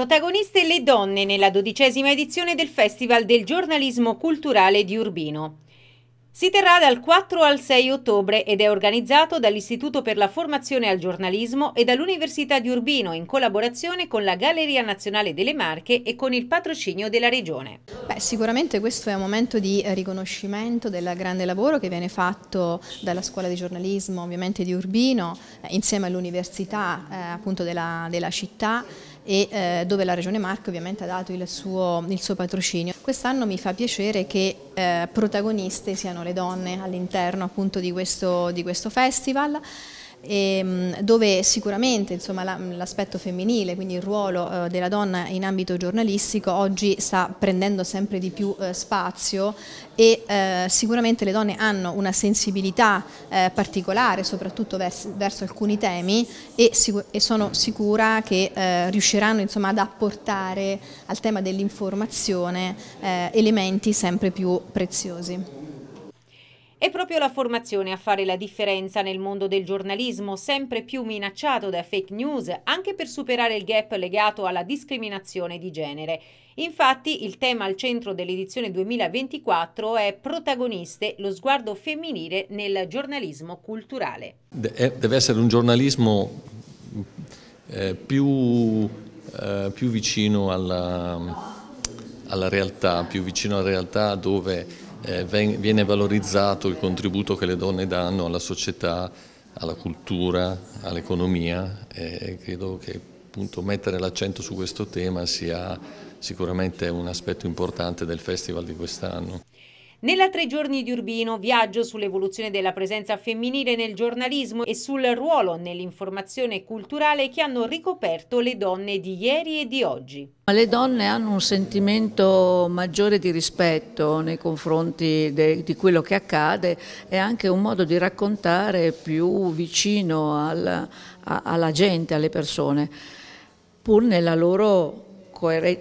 Protagoniste le donne nella dodicesima edizione del Festival del giornalismo culturale di Urbino. Si terrà dal 4 al 6 ottobre ed è organizzato dall'Istituto per la formazione al giornalismo e dall'Università di Urbino in collaborazione con la Galleria Nazionale delle Marche e con il patrocinio della Regione. Beh, sicuramente questo è un momento di riconoscimento del grande lavoro che viene fatto dalla Scuola di Giornalismo ovviamente di Urbino eh, insieme all'Università eh, della, della città e eh, dove la Regione Marche ovviamente ha dato il suo, il suo patrocinio. Quest'anno mi fa piacere che eh, protagoniste siano le donne all'interno appunto di questo, di questo festival e, ehm, dove sicuramente l'aspetto la, femminile, quindi il ruolo eh, della donna in ambito giornalistico oggi sta prendendo sempre di più eh, spazio e eh, sicuramente le donne hanno una sensibilità eh, particolare soprattutto vers verso alcuni temi e, e sono sicura che eh, riusciranno insomma, ad apportare al tema dell'informazione eh, elementi sempre più preziosi. È proprio la formazione a fare la differenza nel mondo del giornalismo, sempre più minacciato da fake news, anche per superare il gap legato alla discriminazione di genere. Infatti, il tema al centro dell'edizione 2024 è protagoniste lo sguardo femminile nel giornalismo culturale. Eh, deve essere un giornalismo eh, più, eh, più, vicino alla, alla realtà, più vicino alla realtà dove eh, viene valorizzato il contributo che le donne danno alla società, alla cultura, all'economia e credo che appunto, mettere l'accento su questo tema sia sicuramente un aspetto importante del festival di quest'anno. Nella Tre Giorni di Urbino viaggio sull'evoluzione della presenza femminile nel giornalismo e sul ruolo nell'informazione culturale che hanno ricoperto le donne di ieri e di oggi. Le donne hanno un sentimento maggiore di rispetto nei confronti de, di quello che accade e anche un modo di raccontare più vicino al, a, alla gente, alle persone, pur nella loro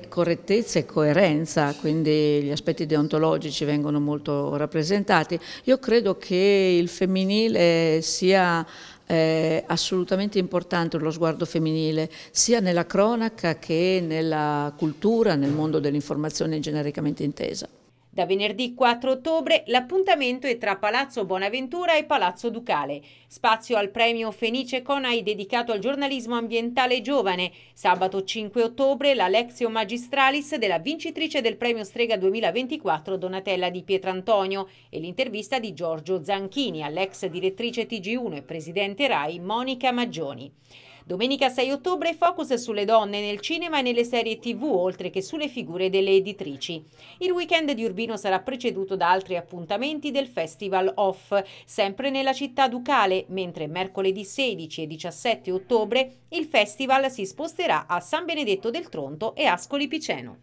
correttezza e coerenza, quindi gli aspetti deontologici vengono molto rappresentati. Io credo che il femminile sia eh, assolutamente importante lo sguardo femminile, sia nella cronaca che nella cultura, nel mondo dell'informazione genericamente intesa. Da venerdì 4 ottobre l'appuntamento è tra Palazzo Bonaventura e Palazzo Ducale. Spazio al premio Fenice Conai dedicato al giornalismo ambientale giovane. Sabato 5 ottobre la Lexio Magistralis della vincitrice del premio Strega 2024 Donatella di Pietrantonio e l'intervista di Giorgio Zanchini all'ex direttrice TG1 e presidente RAI Monica Maggioni. Domenica 6 ottobre focus sulle donne nel cinema e nelle serie tv, oltre che sulle figure delle editrici. Il weekend di Urbino sarà preceduto da altri appuntamenti del Festival Off, sempre nella città ducale, mentre mercoledì 16 e 17 ottobre il festival si sposterà a San Benedetto del Tronto e Ascoli Piceno.